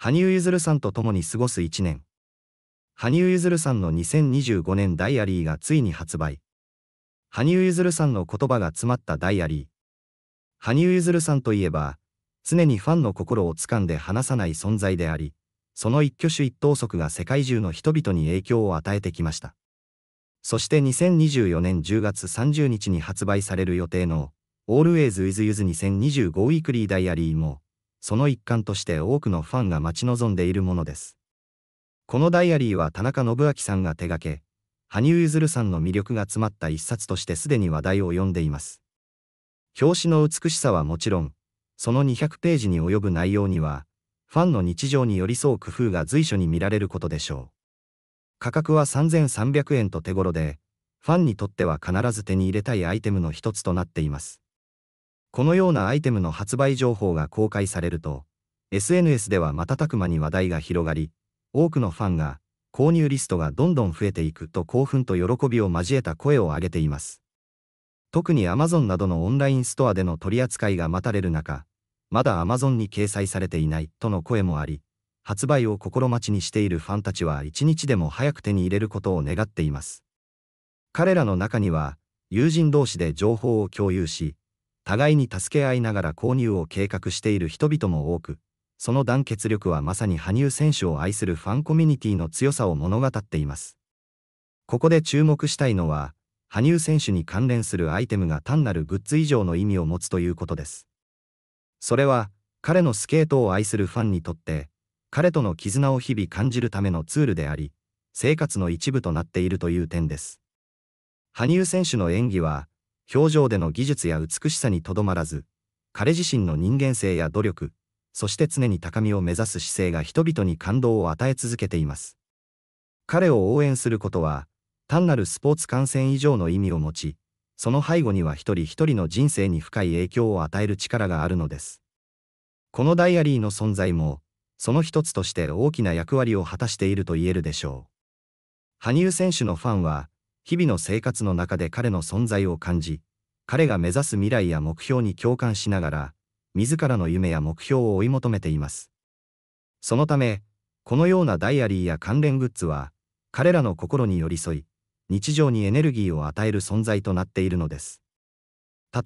羽生結弦さんと共に過ごす1年。羽生結弦さんの2025年ダイアリーがついに発売。羽生結弦さんの言葉が詰まったダイアリー。羽生結弦さんといえば、常にファンの心を掴んで離さない存在であり、その一挙手一投足が世界中の人々に影響を与えてきました。そして2024年10月30日に発売される予定の Always with Yuz 2025 Weekly ダイアリーも、その一環として多くのファンが待ち望んでいるものです。このダイアリーは田中信明さんが手掛け、羽生結弦さんの魅力が詰まった一冊としてすでに話題を呼んでいます。表紙の美しさはもちろん、その200ページに及ぶ内容には、ファンの日常に寄り添う工夫が随所に見られることでしょう。価格は3300円と手頃で、ファンにとっては必ず手に入れたいアイテムの一つとなっています。このようなアイテムの発売情報が公開されると、SNS では瞬く間に話題が広がり、多くのファンが、購入リストがどんどん増えていくと興奮と喜びを交えた声を上げています。特に Amazon などのオンラインストアでの取り扱いが待たれる中、まだ Amazon に掲載されていないとの声もあり、発売を心待ちにしているファンたちは一日でも早く手に入れることを願っています。彼らの中には、友人同士で情報を共有し、互いに助け合いながら購入を計画している人々も多く、その団結力はまさに羽生選手を愛するファンコミュニティの強さを物語っています。ここで注目したいのは、羽生選手に関連するアイテムが単なるグッズ以上の意味を持つということです。それは、彼のスケートを愛するファンにとって、彼との絆を日々感じるためのツールであり、生活の一部となっているという点です。羽生選手の演技は、表情での技術や美しさにとどまらず、彼自身の人間性や努力、そして常に高みを目指す姿勢が人々に感動を与え続けています。彼を応援することは、単なるスポーツ観戦以上の意味を持ち、その背後には一人一人の人生に深い影響を与える力があるのです。このダイアリーの存在も、その一つとして大きな役割を果たしていると言えるでしょう。羽生選手のファンは、日々の生活の中で彼の存在を感じ、彼が目指す未来や目標に共感しながら、自らの夢や目標を追い求めています。そのため、このようなダイアリーや関連グッズは、彼らの心に寄り添い、日常にエネルギーを与える存在となっているのです。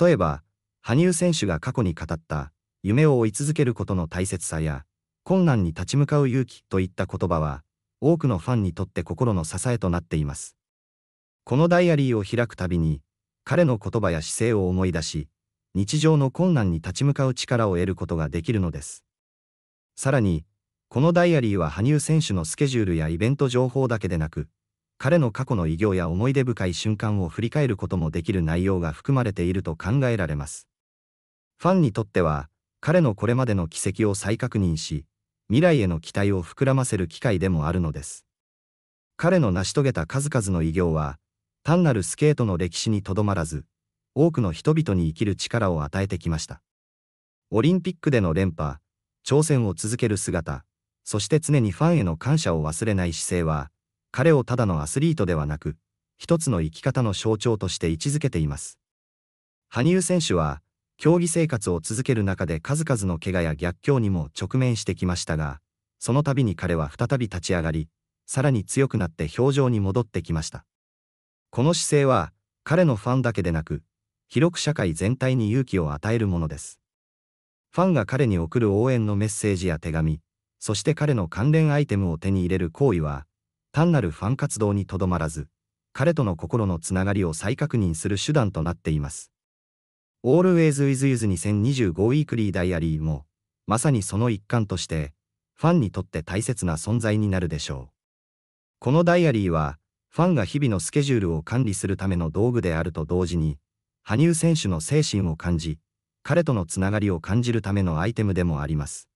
例えば、羽生選手が過去に語った、夢を追い続けることの大切さや、困難に立ち向かう勇気といった言葉は、多くのファンにとって心の支えとなっています。このダイアリーを開くたびに、彼の言葉や姿勢を思い出し、日常の困難に立ち向かう力を得ることができるのです。さらに、このダイアリーは羽生選手のスケジュールやイベント情報だけでなく、彼の過去の偉業や思い出深い瞬間を振り返ることもできる内容が含まれていると考えられます。ファンにとっては、彼のこれまでの軌跡を再確認し、未来への期待を膨らませる機会でもあるのです。彼の成し遂げた数々の偉業は、単なるスケートの歴史にとどまらず、多くの人々に生きる力を与えてきました。オリンピックでの連覇、挑戦を続ける姿、そして常にファンへの感謝を忘れない姿勢は、彼をただのアスリートではなく、一つの生き方の象徴として位置づけています。羽生選手は、競技生活を続ける中で数々の怪我や逆境にも直面してきましたが、その度に彼は再び立ち上がり、さらに強くなって表情に戻ってきました。この姿勢は、彼のファンだけでなく、広く社会全体に勇気を与えるものです。ファンが彼に送る応援のメッセージや手紙、そして彼の関連アイテムを手に入れる行為は、単なるファン活動にとどまらず、彼との心のつながりを再確認する手段となっています。Always with y u s 2025 Weekly Diary も、まさにその一環として、ファンにとって大切な存在になるでしょう。このダイアリーは、ファンが日々のスケジュールを管理するための道具であると同時に、羽生選手の精神を感じ、彼とのつながりを感じるためのアイテムでもあります。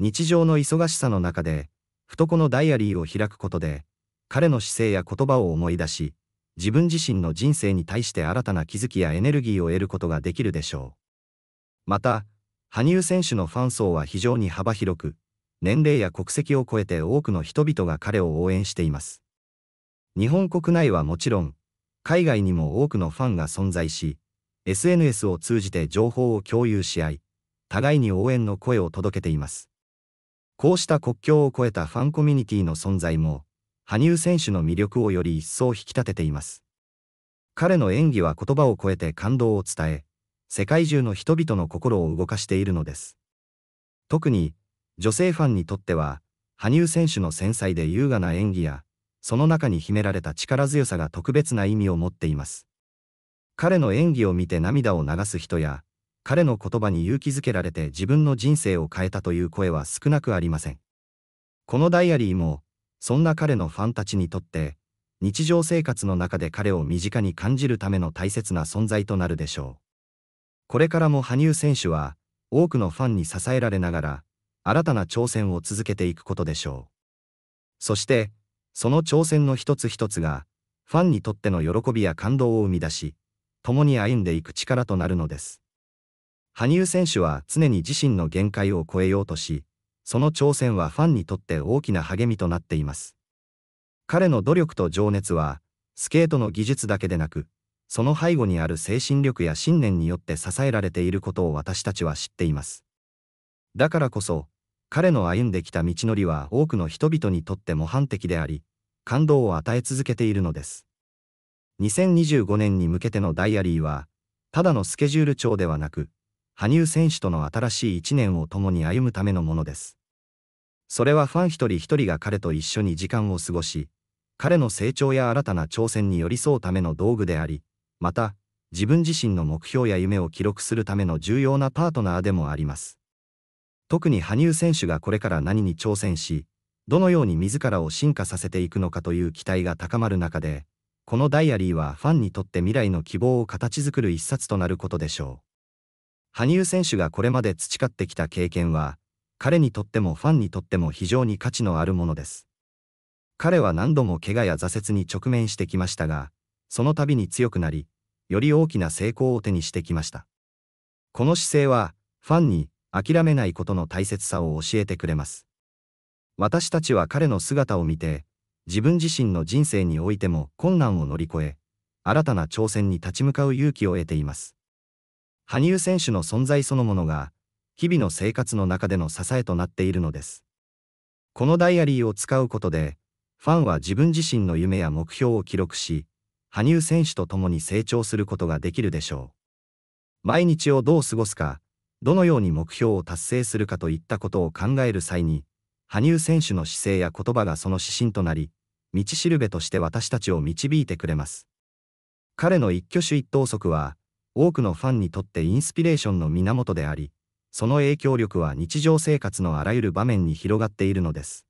日常の忙しさの中で、懐のダイアリーを開くことで、彼の姿勢や言葉を思い出し、自分自身の人生に対して新たな気づきやエネルギーを得ることができるでしょう。また、羽生選手のファン層は非常に幅広く、年齢や国籍を超えて多くの人々が彼を応援しています。日本国内はもちろん、海外にも多くのファンが存在し、SNS を通じて情報を共有し合い、互いに応援の声を届けています。こうした国境を越えたファンコミュニティの存在も、羽生選手の魅力をより一層引き立てています。彼の演技は言葉を超えて感動を伝え、世界中の人々の心を動かしているのです。特に、女性ファンにとっては、羽生選手の繊細で優雅な演技や、その中に秘められた力強さが特別な意味を持っています。彼の演技を見て涙を流す人や、彼の言葉に勇気づけられて自分の人生を変えたという声は少なくありません。このダイアリーも、そんな彼のファンたちにとって、日常生活の中で彼を身近に感じるための大切な存在となるでしょう。これからも羽生選手は、多くのファンに支えられながら、新たな挑戦を続けていくことでしょう。そして、その挑戦の一つ一つが、ファンにとっての喜びや感動を生み出し、共に歩んでいく力となるのです。羽生選手は常に自身の限界を超えようとし、その挑戦はファンにとって大きな励みとなっています。彼の努力と情熱は、スケートの技術だけでなく、その背後にある精神力や信念によって支えられていることを私たちは知っています。だからこそ、彼の歩んできた道のりは多くの人々にとって模範的であり、感動を与え続けているのです。2025年に向けてのダイアリーは、ただのスケジュール帳ではなく、羽生選手との新しい一年を共に歩むためのものです。それはファン一人一人が彼と一緒に時間を過ごし、彼の成長や新たな挑戦に寄り添うための道具であり、また、自分自身の目標や夢を記録するための重要なパートナーでもあります。特に羽生選手がこれから何に挑戦し、どのように自らを進化させていくのかという期待が高まる中で、このダイアリーはファンにとって未来の希望を形作る一冊となることでしょう。羽生選手がこれまで培ってきた経験は、彼にとってもファンにとっても非常に価値のあるものです。彼は何度も怪我や挫折に直面してきましたが、その度に強くなり、より大きな成功を手にしてきました。この姿勢は、ファンに、諦めないことの大切さを教えてくれます。私たちは彼の姿を見て、自分自身の人生においても困難を乗り越え、新たな挑戦に立ち向かう勇気を得ています。羽生選手の存在そのものが、日々の生活の中での支えとなっているのです。このダイアリーを使うことで、ファンは自分自身の夢や目標を記録し、羽生選手と共に成長することができるでしょう。毎日をどう過ごすか、どのように目標を達成するかといったことを考える際に、羽生選手の姿勢や言葉がその指針となり、道しるべとして私たちを導いてくれます。彼の一挙手一投足は、多くのファンにとってインスピレーションの源であり、その影響力は日常生活のあらゆる場面に広がっているのです。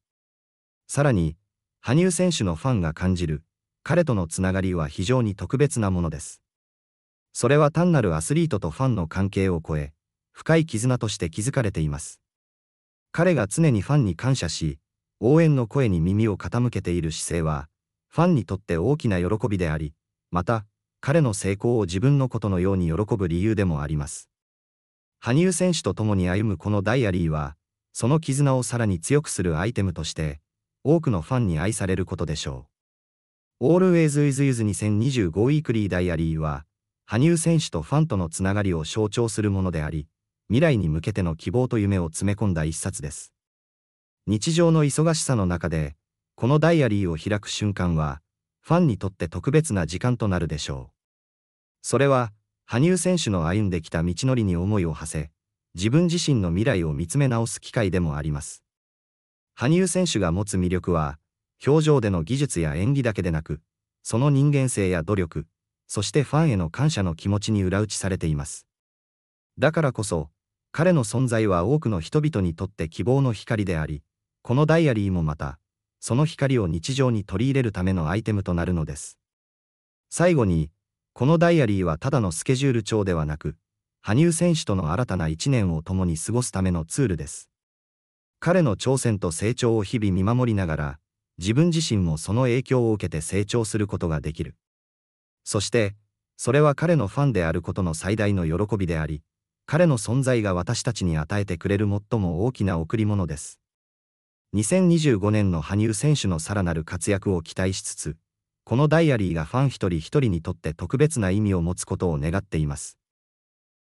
さらに、羽生選手のファンが感じる、彼とのつながりは非常に特別なものです。それは単なるアスリートとファンの関係を超え、深い絆として築かれています。彼が常にファンに感謝し、応援の声に耳を傾けている姿勢は、ファンにとって大きな喜びであり、また、彼の成功を自分のことのように喜ぶ理由でもあります。羽生選手と共に歩むこのダイアリーは、その絆をさらに強くするアイテムとして、多くのファンに愛されることでしょう。Always is Use 2025 Weekly ダイアリーは、羽生選手とファンとのつながりを象徴するものであり、未来に向けての希望と夢を詰め込んだ一冊です。日常の忙しさの中で、このダイアリーを開く瞬間は、ファンにとって特別な時間となるでしょう。それは、羽生選手の歩んできた道のりに思いを馳せ、自分自身の未来を見つめ直す機会でもあります。羽生選手が持つ魅力は、表情での技術や演技だけでなく、その人間性や努力、そしてファンへの感謝の気持ちに裏打ちされています。だからこそ、彼の存在は多くの人々にとって希望の光であり、このダイアリーもまた、その光を日常に取り入れるためのアイテムとなるのです。最後に、このダイアリーはただのスケジュール帳ではなく、羽生選手との新たな一年を共に過ごすためのツールです。彼の挑戦と成長を日々見守りながら、自分自身もその影響を受けて成長することができる。そして、それは彼のファンであることの最大の喜びであり、彼の存在が私たちに与えてくれる最も大きな贈り物です。2025年の羽生選手のさらなる活躍を期待しつつ、このダイアリーがファン一人一人にとって特別な意味を持つことを願っています。